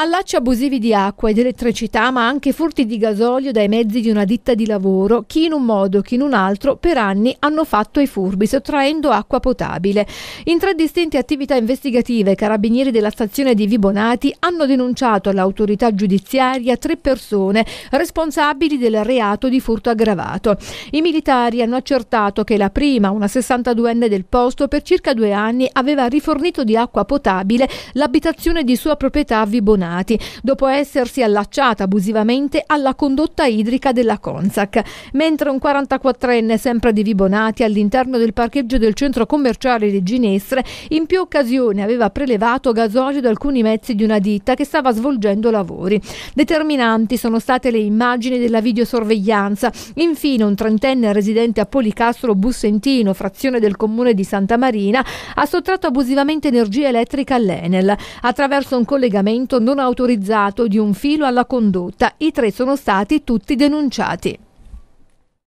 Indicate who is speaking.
Speaker 1: Allacci abusivi di acqua ed elettricità, ma anche furti di gasolio dai mezzi di una ditta di lavoro, chi in un modo, chi in un altro, per anni hanno fatto i furbi, sottraendo acqua potabile. In tre distinte attività investigative, i carabinieri della stazione di Vibonati hanno denunciato all'autorità giudiziaria tre persone responsabili del reato di furto aggravato. I militari hanno accertato che la prima, una 62enne del posto, per circa due anni aveva rifornito di acqua potabile l'abitazione di sua proprietà a Vibonati condannati dopo essersi allacciata abusivamente alla condotta idrica della Consac, mentre un 44enne sempre di Vibonati all'interno del parcheggio del centro commerciale di Ginestre in più occasioni aveva prelevato gasolio da alcuni mezzi di una ditta che stava svolgendo lavori. Determinanti sono state le immagini della videosorveglianza. Infine un trentenne residente a Policastro Bussentino, frazione del comune di Santa Marina, ha sottratto abusivamente energia elettrica all'Enel attraverso un collegamento non non autorizzato di un filo alla condotta. I tre sono stati tutti denunciati.